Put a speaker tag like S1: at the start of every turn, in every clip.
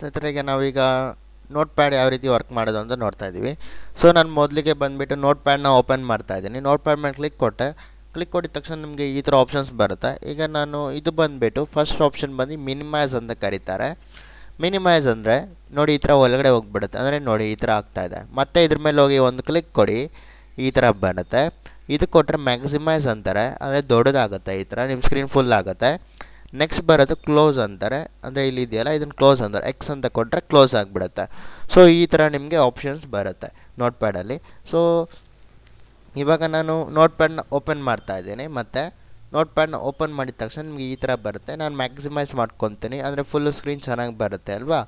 S1: ಸ್ನೇಹಿತರಿಗೆ ನಾವೀಗ note pad ಯಾವ ರೀತಿ ವರ್ಕ್ ಮಾಡೋದು ಅಂತ ನೋಡ್ತಾ ಇದ್ದೀವಿ ಸೊ ನಾನು ಮೊದಲಿಗೆ ಬಂದುಬಿಟ್ಟು ನೋಟ್ ಪ್ಯಾಡ್ನ ಓಪನ್ ಮಾಡ್ತಾ ಇದ್ದೀನಿ ನೋಟ್ ಪ್ಯಾಡ್ ಮೇಲೆ ಕ್ಲಿಕ್ ಕೊಟ್ಟೆ ಕ್ಲಿಕ್ ಕೊಟ್ಟಿದ ತಕ್ಷಣ ನಿಮಗೆ ಈ ಥರ ಆಪ್ಷನ್ಸ್ ಬರುತ್ತೆ ಈಗ ನಾನು ಇದು ಬಂದುಬಿಟ್ಟು ಫಸ್ಟ್ ಆಪ್ಷನ್ ಬಂದು ಮಿನಿಮೈಸ್ ಅಂತ ಕರೀತಾರೆ ಮಿನಿಮೈಸ್ ಅಂದರೆ ನೋಡಿ ಈ ಥರ ಒಳಗಡೆ ಹೋಗ್ಬಿಡುತ್ತೆ ಅಂದರೆ ನೋಡಿ ಈ ಥರ ಆಗ್ತಾಯಿದೆ ಮತ್ತೆ ಇದ್ರ ಮೇಲೆ ಹೋಗಿ ಒಂದು ಕ್ಲಿಕ್ ಕೊಡಿ ಈ ಥರ ಬರುತ್ತೆ ಇದು ಕೊಟ್ಟರೆ ಮ್ಯಾಕ್ಸಿಮೈಸ್ ಅಂತಾರೆ ಅಂದರೆ ದೊಡ್ಡದಾಗುತ್ತೆ ಈ ಥರ ನಿಮ್ಮ ಸ್ಕ್ರೀನ್ ಫುಲ್ ಆಗುತ್ತೆ ನೆಕ್ಸ್ಟ್ ಬರೋದು ಕ್ಲೋಸ್ ಅಂತಾರೆ ಅಂದರೆ ಇಲ್ಲಿ ಇದೆಯಲ್ಲ ಇದನ್ನು ಕ್ಲೋಸ್ ಅಂತಾರೆ ಎಕ್ಸ್ ಅಂತ ಕೊಟ್ಟರೆ ಕ್ಲೋಸ್ ಆಗಿಬಿಡುತ್ತೆ ಸೊ ಈ ಥರ ನಿಮಗೆ ಆಪ್ಷನ್ಸ್ ಬರುತ್ತೆ ನೋಟ್ ಪ್ಯಾಡಲ್ಲಿ ಸೊ ಇವಾಗ ನಾನು ನೋಟ್ ಪ್ಯಾಡ್ನ ಓಪನ್ ಮಾಡ್ತಾ ಇದ್ದೀನಿ ಮತ್ತು ನೋಟ್ ಪ್ಯಾಡ್ನ ಓಪನ್ ಮಾಡಿದ ತಕ್ಷಣ ನಿಮಗೆ ಈ ಥರ ಬರುತ್ತೆ ನಾನು ಮ್ಯಾಕ್ಸಿಮೈಸ್ ಮಾಡ್ಕೊತೀನಿ ಅಂದರೆ ಫುಲ್ ಸ್ಕ್ರೀನ್ ಚೆನ್ನಾಗಿ ಬರುತ್ತೆ ಅಲ್ವಾ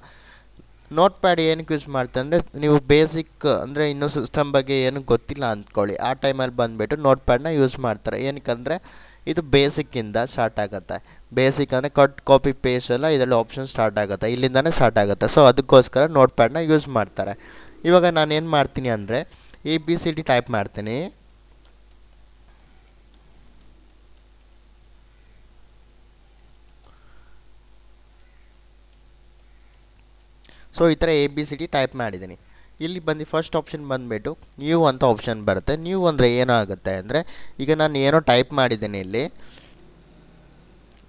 S1: ನೋಟ್ ಪ್ಯಾಡ್ ಏನಕ್ಕೆ ಯೂಸ್ ಮಾಡ್ತೀನಿ ಅಂದರೆ ನೀವು ಬೇಸಿಕ್ ಅಂದರೆ ಇನ್ನೂ ಸಿಸ್ಟಮ್ ಬಗ್ಗೆ ಏನು ಗೊತ್ತಿಲ್ಲ ಅಂದ್ಕೊಳ್ಳಿ ಆ ಟೈಮಲ್ಲಿ ಬಂದುಬಿಟ್ಟು ನೋಟ್ ಪ್ಯಾಡ್ನ ಯೂಸ್ ಮಾಡ್ತಾರೆ ಏನಕ್ಕಂದರೆ ಇದು ಬೇಸಿಕ್ಕಿಂದ ಸ್ಟಾರ್ಟ್ ಆಗುತ್ತೆ ಬೇಸಿಕ್ ಅಂದರೆ ಕಟ್ ಕಾಪಿ ಪೇಸ್ಟ್ ಎಲ್ಲ ಇದರಲ್ಲಿ ಆಪ್ಷನ್ ಸ್ಟಾರ್ಟ್ ಆಗುತ್ತೆ ಇಲ್ಲಿಂದಲೇ ಸ್ಟಾರ್ಟ್ ಆಗುತ್ತೆ ಸೊ ಅದಕ್ಕೋಸ್ಕರ ನೋಟ್ ಪ್ಯಾಡ್ನ ಯೂಸ್ ಮಾಡ್ತಾರೆ ಇವಾಗ ನಾನು ಏನು ಮಾಡ್ತೀನಿ ಅಂದರೆ A B C D type ಮಾಡ್ತೀನಿ ಸೊ ಈ ಥರ A B C T type ಮಾಡಿದ್ದೀನಿ ಇಲ್ಲಿ ಬಂದು ಫಸ್ಟ್ ಆಪ್ಷನ್ ಬಂದುಬಿಟ್ಟು ನ್ಯೂ ಅಂತ ಆಪ್ಷನ್ ಬರುತ್ತೆ ನ್ಯೂ ಅಂದರೆ ಏನೋ ಆಗುತ್ತೆ ಅಂದರೆ ಈಗ ನಾನು ಏನೋ ಟೈಪ್ ಮಾಡಿದ್ದೀನಿ ಇಲ್ಲಿ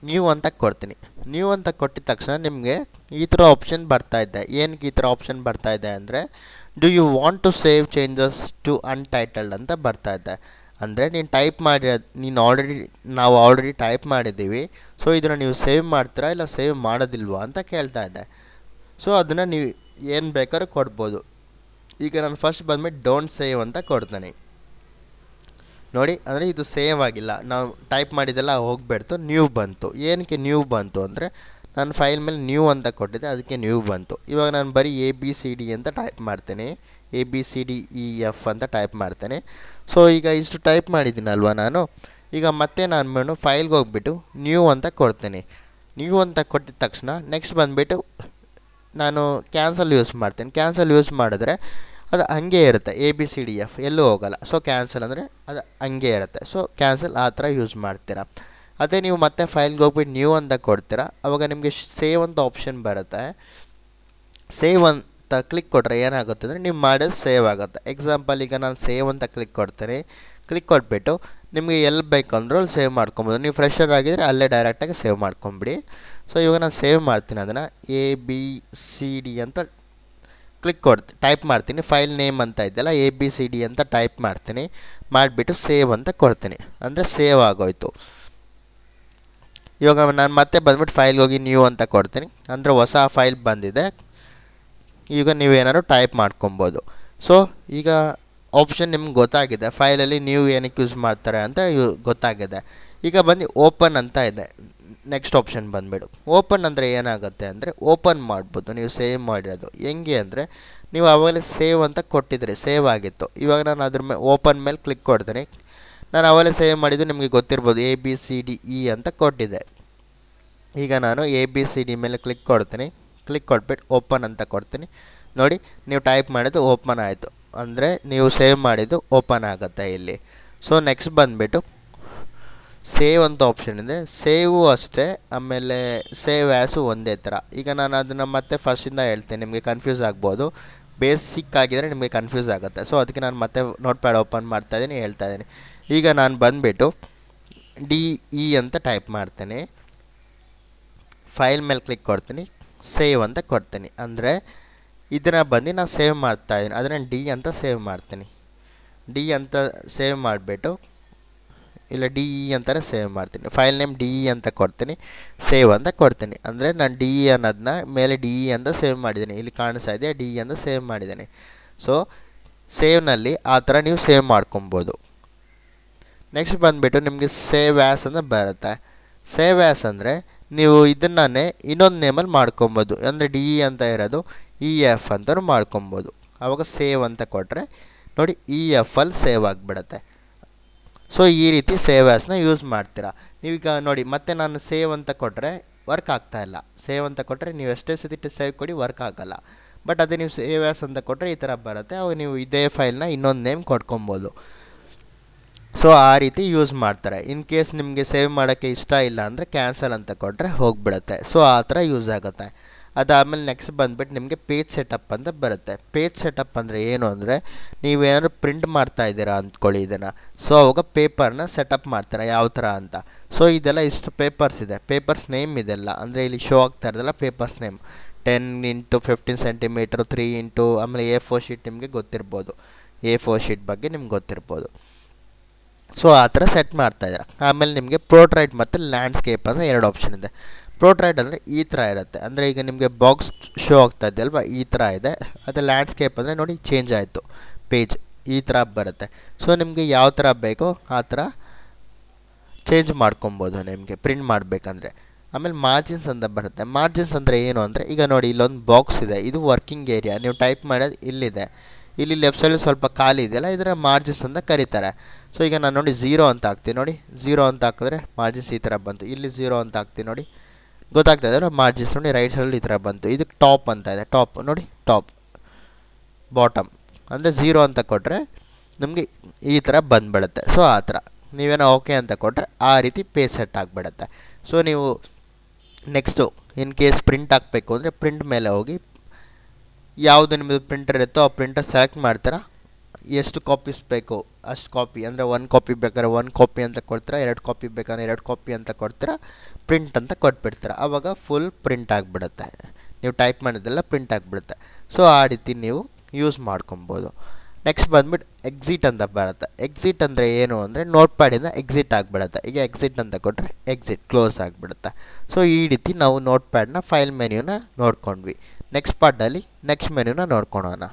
S1: ನ್ಯೂ ಅಂತ ಕೊಡ್ತೀನಿ ನ್ಯೂ ಅಂತ ಕೊಟ್ಟಿದ ತಕ್ಷಣ ನಿಮಗೆ ಈ ಥರ ಆಪ್ಷನ್ ಬರ್ತಾ ಏನಕ್ಕೆ ಈ ಥರ ಆಪ್ಷನ್ ಬರ್ತಾ ಇದೆ ಅಂದರೆ do you want to save changes to untitled ಅಂತ ಬರ್ತಾ ಇದೆ ಅಂದರೆ ನೀನು ಟೈಪ್ ಮಾಡಿ ನೀನು ಆಲ್ರೆಡಿ ನಾವು ಆಲ್ರೆಡಿ ಟೈಪ್ ಮಾಡಿದ್ದೀವಿ ಸೊ ಇದನ್ನು ನೀವು ಸೇವ್ ಮಾಡ್ತೀರಾ ಇಲ್ಲ ಸೇವ್ ಮಾಡೋದಿಲ್ವಾ ಅಂತ ಕೇಳ್ತಾ ಇದೆ ಸೊ ಅದನ್ನು ನೀವು ಏನು ಬೇಕಾದ್ರೂ ಕೊಡ್ಬೋದು ಈಗ ನಾನು ಫಸ್ಟ್ ಬಂದ್ಬಿಟ್ಟು ಡೋಂಟ್ ಸೇವ್ ಅಂತ ಕೊಡ್ತೇನೆ ನೋಡಿ ಅಂದರೆ ಇದು ಸೇವ್ ಆಗಿಲ್ಲ ನಾವು ಟೈಪ್ ಮಾಡಿದೆಲ್ಲ ಹೋಗ್ಬಿಡ್ತು ನ್ಯೂ ಬಂತು ಏನಕ್ಕೆ ನ್ಯೂ ಬಂತು ಅಂದರೆ ನಾನು ಫೈಲ್ ಮೇಲೆ ನ್ಯೂ ಅಂತ ಕೊಟ್ಟಿದ್ದೆ ಅದಕ್ಕೆ ನ್ಯೂ ಬಂತು ಇವಾಗ ನಾನು ಬರೀ ಎ ಬಿ ಸಿ ಡಿ ಅಂತ ಟೈಪ್ ಮಾಡ್ತೇನೆ A B C D E F ಅಂತ ಟೈಪ್ ಮಾಡ್ತೇನೆ ಸೊ ಈಗ ಇಷ್ಟು ಟೈಪ್ ಮಾಡಿದ್ದೀನಲ್ವ ನಾನು ಈಗ ಮತ್ತೆ ನಾನು ಮೇಡಮ್ ಫೈಲ್ಗೆ ಹೋಗ್ಬಿಟ್ಟು ನ್ಯೂ ಅಂತ ಕೊಡ್ತೇನೆ ನ್ಯೂ ಅಂತ ಕೊಟ್ಟಿದ ತಕ್ಷಣ ನೆಕ್ಸ್ಟ್ ಬಂದುಬಿಟ್ಟು ನಾನು ಕ್ಯಾನ್ಸಲ್ ಯೂಸ್ ಮಾಡ್ತೀನಿ ಕ್ಯಾನ್ಸಲ್ ಯೂಸ್ ಮಾಡಿದ್ರೆ ಅದು ಹಂಗೆ ಇರುತ್ತೆ A B C D F ಎಲ್ಲೂ ಹೋಗಲ್ಲ ಸೊ ಕ್ಯಾನ್ಸಲ್ ಅಂದರೆ ಅದು ಹಂಗೆ ಇರುತ್ತೆ ಸೊ ಕ್ಯಾನ್ಸಲ್ ಆ ಥರ ಯೂಸ್ ಮಾಡ್ತೀರಾ ಅದೇ ನೀವು ಮತ್ತೆ ಫೈಲ್ಗೆ ಹೋಗ್ಬಿಟ್ಟು ನ್ಯೂ ಅಂತ ಕೊಡ್ತೀರ ಅವಾಗ ನಿಮಗೆ ಸೇವ್ ಅಂತ ಆಪ್ಷನ್ ಬರುತ್ತೆ ಸೇವ್ ಅಂತ ಕ್ಲಿಕ್ ಕೊಟ್ಟರೆ ಏನಾಗುತ್ತೆ ಅಂದರೆ ನೀವು ಮಾಡೋದು ಸೇವ್ ಆಗುತ್ತೆ ಎಕ್ಸಾಂಪಲ್ ಈಗ ನಾನು ಸೇವ್ ಅಂತ ಕ್ಲಿಕ್ ಕೊಡ್ತೀನಿ ಕ್ಲಿಕ್ ಕೊಟ್ಬಿಟ್ಟು ನಿಮಗೆ ಎಲ್ಲಿ ಬೇಕಂದ್ರೂ ಅಲ್ಲಿ ಸೇವ್ ಮಾಡ್ಕೊಬೋದು ನೀವು ಫ್ರೆಶರ್ ಆಗಿದ್ರೆ ಅಲ್ಲೇ ಡೈರೆಕ್ಟಾಗಿ ಸೇವ್ ಮಾಡ್ಕೊಂಬಿಡಿ ಸೊ ಇವಾಗ ನಾನು ಸೇವ್ ಮಾಡ್ತೀನಿ ಅದನ್ನು ಎ ಬಿ ಸಿ ಡಿ ಅಂತ ಕ್ಲಿಕ್ ಕೊಡ್ತೀನಿ ಟೈಪ್ ಮಾಡ್ತೀನಿ ಫೈಲ್ ನೇಮ್ ಅಂತ ಇದೆಯಲ್ಲ ಎ ಬಿ ಸಿ ಡಿ ಅಂತ ಟೈಪ್ ಮಾಡ್ತೀನಿ ಮಾಡಿಬಿಟ್ಟು ಸೇವ್ ಅಂತ ಕೊಡ್ತೀನಿ ಅಂದರೆ ಸೇವ್ ಆಗೋಯ್ತು ಇವಾಗ ನಾನು ಮತ್ತೆ ಬಂದ್ಬಿಟ್ಟು ಫೈಲ್ಗೆ ಹೋಗಿ ನ್ಯೂ ಅಂತ ಕೊಡ್ತೀನಿ ಅಂದರೆ ಹೊಸ ಫೈಲ್ ಬಂದಿದೆ ಈಗ ನೀವೇನಾದ್ರು ಟೈಪ್ ಮಾಡ್ಕೊಬೋದು ಸೊ ಈಗ ಆಪ್ಷನ್ ನಿಮ್ಗೆ ಗೊತ್ತಾಗಿದೆ ಫೈಲಲ್ಲಿ ನೀವು ಏನಕ್ಕೆ ಯೂಸ್ ಮಾಡ್ತಾರೆ ಅಂತ ಗೊತ್ತಾಗಿದೆ ಈಗ ಬಂದು ಓಪನ್ ಅಂತ ಇದೆ ನೆಕ್ಸ್ಟ್ ಆಪ್ಷನ್ ಬಂದುಬಿಡು ಓಪನ್ ಅಂದರೆ ಏನಾಗುತ್ತೆ ಅಂದರೆ ಓಪನ್ ಮಾಡ್ಬೋದು ನೀವು ಸೇವ್ ಮಾಡಿರೋದು ಹೆಂಗೆ ಅಂದರೆ ನೀವು ಆವಾಗಲೇ ಸೇವ್ ಅಂತ ಕೊಟ್ಟಿದ್ರೆ ಸೇವ್ ಆಗಿತ್ತು ಇವಾಗ ನಾನು ಅದ್ರ ಮೇಲೆ ಓಪನ್ ಮೇಲೆ ಕ್ಲಿಕ್ ಕೊಡ್ತೀನಿ ನಾನು ಆವಾಗಲೇ ಸೇವ್ ಮಾಡಿದ್ದು ನಿಮಗೆ ಗೊತ್ತಿರ್ಬೋದು A B C D E ಅಂತ ಕೊಟ್ಟಿದೆ ಈಗ ನಾನು ಎ ಬಿ ಸಿ ಡಿ ಮೇಲೆ ಕ್ಲಿಕ್ ಕೊಡ್ತೀನಿ ಕ್ಲಿಕ್ ಕೊಟ್ಬಿಟ್ಟು ಓಪನ್ ಅಂತ ಕೊಡ್ತೀನಿ ನೋಡಿ ನೀವು ಟೈಪ್ ಮಾಡಿದ್ದು ಓಪನ್ ಆಯಿತು ಅಂದರೆ ನೀವು ಸೇವ್ ಮಾಡಿದ್ದು ಓಪನ್ ಆಗುತ್ತೆ ಇಲ್ಲಿ ಸೊ ನೆಕ್ಸ್ಟ್ ಬಂದುಬಿಟ್ಟು ಸೇವ್ ಅಂತ ಆಪ್ಷನ್ ಇದೆ ಸೇವು ಅಷ್ಟೇ ಆಮೇಲೆ ಸೇವ್ ಆ್ಯಸು ಒಂದೇ ಥರ ಈಗ ನಾನು ಅದನ್ನು ಮತ್ತೆ ಫಸ್ಟಿಂದ ಹೇಳ್ತೇನೆ ನಿಮಗೆ ಕನ್ಫ್ಯೂಸ್ ಆಗ್ಬೋದು ಬೇಸಿಕ್ ಆಗಿದರೆ ನಿಮಗೆ ಕನ್ಫ್ಯೂಸ್ ಆಗುತ್ತೆ ಸೊ ಅದಕ್ಕೆ ನಾನು ಮತ್ತೆ ನೋಟ್ ಪ್ಯಾಡ್ ಓಪನ್ ಮಾಡ್ತಾ ಇದ್ದೀನಿ ಹೇಳ್ತಾ ಇದ್ದೀನಿ ಈಗ ನಾನು ಬಂದುಬಿಟ್ಟು ಡಿ ಇ e ಅಂತ ಟೈಪ್ ಮಾಡ್ತೇನೆ ಫೈಲ್ ಮೇಲೆ ಕ್ಲಿಕ್ ಕೊಡ್ತೀನಿ ಸೇವ್ ಅಂತ ಕೊಡ್ತೀನಿ ಅಂದರೆ ಇದನ್ನು ಬಂದು ನಾನು ಸೇವ್ ಮಾಡ್ತಾಯಿದ್ದೀನಿ ಅದನ್ನು ಡಿ ಅಂತ ಸೇವ್ ಮಾಡ್ತೀನಿ ಡಿ ಅಂತ ಸೇವ್ ಮಾಡಿಬಿಟ್ಟು ಇಲ್ಲ ಡಿ ಇ ಅಂತಲೇ ಸೇವ್ ಮಾಡ್ತೀನಿ ಫೈಲ್ ನೇಮ್ ಡಿ ಇ ಅಂತ ಕೊಡ್ತೀನಿ ಸೇವ್ ಅಂತ ಕೊಡ್ತೀನಿ ಅಂದರೆ ನಾನು ಡಿ ಇ e ಅನ್ನೋದನ್ನ ಮೇಲೆ ಡಿ ಇ e ಅಂತ ಸೇವ್ ಮಾಡಿದ್ದೀನಿ ಇಲ್ಲಿ ಕಾಣಿಸ್ತಾ ಇದೆ ಡಿ ಇ e ಅಂತ ಸೇವ್ ಮಾಡಿದ್ದೀನಿ ಸೊ ಸೇವ್ನಲ್ಲಿ ಆ ಥರ ನೀವು ಸೇವ್ ಮಾಡ್ಕೊಬೋದು ನೆಕ್ಸ್ಟ್ ಬಂದುಬಿಟ್ಟು ನಿಮಗೆ ಸೇವ್ ಆ್ಯಸ್ ಅಂತ ಬರುತ್ತೆ ಸೇವ್ ಆ್ಯಸ್ ಅಂದರೆ ನೀವು ಇದನ್ನೇ ಇನ್ನೊಂದು ನೇಮಲ್ಲಿ ಮಾಡ್ಕೊಬೋದು ಅಂದರೆ ಡಿ ಇ ಅಂತ ಇರೋದು ಇ ಎಫ್ ಅಂತ ಮಾಡ್ಕೊಬೋದು ಆವಾಗ ಸೇವ್ ಅಂತ ಕೊಟ್ಟರೆ ನೋಡಿ ಇ ಎಫ್ ಅಲ್ಲಿ ಸೇವ್ ಆಗಿಬಿಡುತ್ತೆ ಸೊ ಈ ರೀತಿ ಸೇವ್ ಆ್ಯಸ್ನ ಯೂಸ್ ಮಾಡ್ತೀರಾ ನೀವೀಗ ನೋಡಿ ಮತ್ತೆ ನಾನು ಸೇವ್ ಅಂತ ಕೊಟ್ಟರೆ ವರ್ಕ್ ಆಗ್ತಾ ಇಲ್ಲ ಸೇವ್ ಅಂತ ಕೊಟ್ಟರೆ ನೀವು ಎಷ್ಟೇ ಸತಿ ಸೇವ್ ಕೊಡಿ ವರ್ಕ್ ಆಗೋಲ್ಲ ಬಟ್ ಅದೇ ನೀವು ಸೇವ್ ಅಂತ ಕೊಟ್ಟರೆ ಈ ಥರ ಬರುತ್ತೆ ಅವಾಗ ನೀವು ಇದೇ ಫೈಲ್ನ ಇನ್ನೊಂದು ನೇಮ್ ಕೊಡ್ಕೊಬೋದು ಸೊ ಆ ರೀತಿ ಯೂಸ್ ಮಾಡ್ತಾರೆ ಇನ್ ಕೇಸ್ ನಿಮಗೆ ಸೇವ್ ಮಾಡೋಕ್ಕೆ ಇಷ್ಟ ಇಲ್ಲ ಅಂದರೆ ಕ್ಯಾನ್ಸಲ್ ಅಂತ ಕೊಟ್ಟರೆ ಹೋಗಿಬಿಡುತ್ತೆ ಸೊ ಆ ಥರ ಯೂಸ್ ಆಗುತ್ತೆ ಅದಾದಮೇಲೆ ನೆಕ್ಸ್ಟ್ ಬಂದುಬಿಟ್ಟು ನಿಮಗೆ ಪೇಜ್ ಸೆಟಪ್ ಅಂತ ಬರುತ್ತೆ ಪೇಜ್ ಸೆಟಪ್ ಅಂದರೆ ಏನು ಅಂದರೆ ನೀವೇನಾದ್ರು ಪ್ರಿಂಟ್ ಮಾಡ್ತಾ ಇದ್ದೀರಾ ಅಂದ್ಕೊಳ್ಳಿ ಇದನ್ನು ಸೊ ಅವಾಗ ಪೇಪರ್ನ ಸೆಟಪ್ ಮಾಡ್ತಾರೆ ಯಾವ ಥರ ಅಂತ ಸೊ ಇದೆಲ್ಲ ಇಷ್ಟು ಪೇಪರ್ಸ್ ಇದೆ ಪೇಪರ್ಸ್ ನೇಮ್ ಇದೆಲ್ಲ ಅಂದರೆ ಇಲ್ಲಿ ಶೋ ಆಗ್ತಾ ಇರೋದಲ್ಲ papers name ten into fifteen centimetre three into ಆಮೇಲೆ ಎ ಫೋರ್ ಶೀಟ್ ನಿಮಗೆ ಗೊತ್ತಿರ್ಬೋದು ಎ ಫೋರ್ ಶೀಟ್ ಬಗ್ಗೆ ನಿಮ್ಗೆ ಗೊತ್ತಿರ್ಬೋದು ಸೊ ಆ ಥರ ಸೆಟ್ ಮಾಡ್ತಾಯಿದ್ದಾರೆ ಆಮೇಲೆ ನಿಮಗೆ ಪ್ರೋಟ್ರೈಟ್ ಮತ್ತು ಲ್ಯಾಂಡ್ಸ್ಕೇಪ್ ಅಂದರೆ ಎರಡು ಆಪ್ಷನ್ ಇದೆ ಪ್ರೋಟ್ರೈಟ್ ಅಂದರೆ ಈ ಥರ ಇರುತ್ತೆ ಅಂದರೆ ಈಗ ನಿಮಗೆ ಬಾಕ್ಸ್ ಶೋ ಆಗ್ತಾ ಇದೆ ಅಲ್ವಾ ಈ ಥರ ಇದೆ ಅದೇ ಲ್ಯಾಂಡ್ಸ್ಕೇಪ್ ಅಂದರೆ ನೋಡಿ ಚೇಂಜ್ ಆಯಿತು ಪೇಜ್ ಈ ಥರ ಬರುತ್ತೆ ಸೊ ನಿಮಗೆ ಯಾವ ಥರ ಬೇಕೋ ಆ ಥರ ಚೇಂಜ್ ಮಾಡ್ಕೊಬೋದು ನಿಮಗೆ ಪ್ರಿಂಟ್ ಮಾಡಬೇಕಂದ್ರೆ ಆಮೇಲೆ ಮಾರ್ಜಿನ್ಸ್ ಅಂತ ಬರುತ್ತೆ ಮಾರ್ಜಿನ್ಸ್ ಅಂದರೆ ಏನು ಅಂದರೆ ಈಗ ನೋಡಿ ಇಲ್ಲೊಂದು ಬಾಕ್ಸ್ ಇದೆ ಇದು ವರ್ಕಿಂಗ್ ಏರಿಯಾ ನೀವು ಟೈಪ್ ಮಾಡೋದು ಇಲ್ಲಿದೆ ಇಲ್ಲಿ ಲೆಫ್ಟ್ ಸೈಡ್ ಸ್ವಲ್ಪ ಖಾಲಿ ಇದೆಯಲ್ಲ ಇದರ ಮಾರ್ಜಿನ್ಸ್ ಅಂತ ಕರೀತಾರೆ ಸೊ ಈಗ ನಾನು ನೋಡಿ ಝೀರೋ ಅಂತ ಹಾಕ್ತೀನಿ ನೋಡಿ ಝೀರೋ ಅಂತ ಹಾಕಿದ್ರೆ ಮಾರ್ಜಿನ್ಸ್ ಈ ಥರ ಬಂತು ಇಲ್ಲಿ ಝೀರೋ ಅಂತ ಹಾಕ್ತೀನಿ ನೋಡಿ ಗೊತ್ತಾಗ್ತಾ ಇದೆ ಮಾರ್ಜಿನ್ಸ್ ನೋಡಿ ರೈಟ್ ಸೈಡಲ್ಲಿ ಈ ಥರ ಬಂತು ಇದಕ್ಕೆ ಟಾಪ್ ಅಂತ ಇದೆ ಟಾಪ್ ನೋಡಿ ಟಾಪ್ ಬಾಟಮ್ ಅಂದರೆ ಝೀರೋ ಅಂತ ಕೊಟ್ಟರೆ ನಮಗೆ ಈ ಥರ ಬಂದುಬಿಡುತ್ತೆ ಸೊ ಆ ಥರ ನೀವೇನೋ ಓಕೆ ಅಂತ ಕೊಟ್ಟರೆ ಆ ರೀತಿ ಪೇ ಸೆಟ್ ಆಗಿಬಿಡುತ್ತೆ ಸೊ ನೀವು ನೆಕ್ಸ್ಟು ಇನ್ ಕೇಸ್ ಪ್ರಿಂಟ್ ಹಾಕಬೇಕು ಅಂದರೆ ಪ್ರಿಂಟ್ ಮೇಲೆ ಹೋಗಿ ಯಾವುದು ನಿಮ್ಮದು ಪ್ರಿಂಟರ್ ಇರುತ್ತೋ ಆ ಪ್ರಿಂಟರ್ ಸೆಲೆಕ್ಟ್ ಮಾಡ್ತೀರಾ ಎಷ್ಟು ಕಾಪೀಸ್ ಬೇಕು ಅಷ್ಟು ಕಾಪಿ ಅಂದರೆ ಒನ್ ಕಾಪಿ ಬೇಕಾದ್ರೆ ಒನ್ ಕಾಪಿ ಅಂತ ಕೊಡ್ತೀರಾ ಎರಡು ಕಾಪಿ ಬೇಕಾದ್ರೆ ಎರಡು ಕಾಪಿ ಅಂತ ಕೊಡ್ತೀರಾ ಪ್ರಿಂಟ್ ಅಂತ ಕೊಟ್ಬಿಡ್ತೀರ ಆವಾಗ ಫುಲ್ ಪ್ರಿಂಟ್ ಆಗಿಬಿಡುತ್ತೆ ನೀವು ಟೈಪ್ ಮಾಡಿದ್ದೆಲ್ಲ ಪ್ರಿಂಟ್ ಆಗಿಬಿಡುತ್ತೆ ಸೊ ಆ ರೀತಿ ನೀವು ಯೂಸ್ ಮಾಡ್ಕೊಬೋದು ನೆಕ್ಸ್ಟ್ ಬಂದ್ಬಿಟ್ಟು ಎಕ್ಸಿಟ್ ಅಂತ ಬರುತ್ತೆ ಎಕ್ಸಿಟ್ ಅಂದರೆ ಏನು ಅಂದರೆ ನೋಟ್ ಪ್ಯಾಡಿಂದ ಎಕ್ಸಿಟ್ ಆಗಿಬಿಡುತ್ತೆ ಈಗ ಎಕ್ಸಿಟ್ ಅಂತ ಕೊಟ್ಟರೆ ಎಕ್ಸಿಟ್ ಕ್ಲೋಸ್ ಆಗಿಬಿಡುತ್ತೆ ಸೊ ಈ ರೀತಿ ನಾವು ನೋಟ್ ಪ್ಯಾಡ್ನ ಫೈಲ್ ಮೆನ್ಯೂನ ನೋಡ್ಕೊಂಡ್ವಿ ನೆಕ್ಸ್ಟ್ ಪಾರ್ಟಲ್ಲಿ ನೆಕ್ಸ್ಟ್ ಮೆನ್ಯೂನ ನೋಡ್ಕೊಳೋಣ